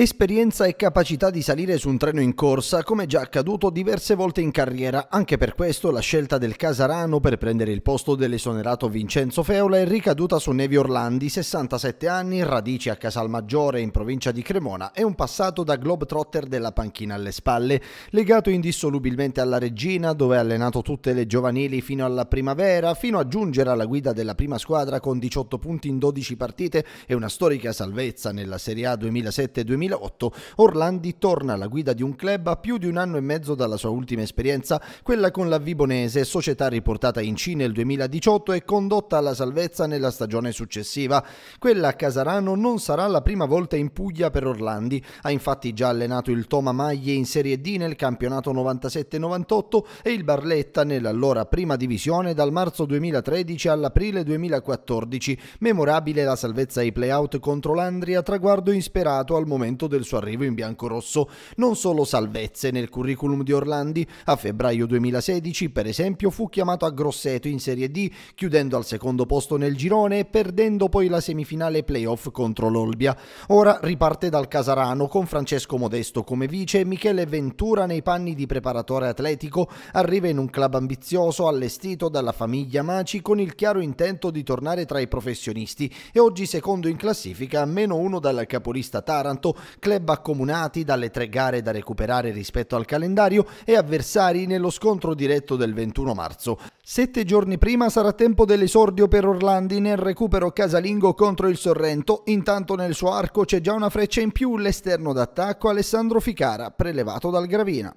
Esperienza e capacità di salire su un treno in corsa, come già accaduto diverse volte in carriera, anche per questo la scelta del Casarano per prendere il posto dell'esonerato Vincenzo Feola è ricaduta su Nevi Orlandi, 67 anni, radici a Casalmaggiore in provincia di Cremona e un passato da globetrotter della panchina alle spalle, legato indissolubilmente alla Regina dove ha allenato tutte le giovanili fino alla primavera, fino a giungere alla guida della prima squadra con 18 punti in 12 partite e una storica salvezza nella Serie A 2007-2008 2008, Orlandi torna alla guida di un club a più di un anno e mezzo dalla sua ultima esperienza, quella con la Vibonese, società riportata in C nel 2018 e condotta alla salvezza nella stagione successiva. Quella a Casarano non sarà la prima volta in Puglia per Orlandi, ha infatti già allenato il Toma Maglie in Serie D nel campionato 97-98 e il Barletta nell'allora prima divisione dal marzo 2013 all'aprile 2014, memorabile la salvezza ai playout contro l'Andria, traguardo insperato al momento momento del suo arrivo in biancorosso, non solo salvezze nel curriculum di Orlandi. A febbraio 2016, per esempio, fu chiamato a Grosseto in Serie D, chiudendo al secondo posto nel girone e perdendo poi la semifinale playoff contro l'Olbia. Ora riparte dal Casarano con Francesco Modesto come vice e Michele Ventura nei panni di preparatore atletico. Arriva in un club ambizioso allestito dalla famiglia Maci con il chiaro intento di tornare tra i professionisti e oggi secondo in classifica a meno uno dal capolista Taranto club accomunati dalle tre gare da recuperare rispetto al calendario e avversari nello scontro diretto del 21 marzo. Sette giorni prima sarà tempo dell'esordio per Orlandi nel recupero casalingo contro il Sorrento, intanto nel suo arco c'è già una freccia in più l'esterno d'attacco Alessandro Ficara, prelevato dal Gravina.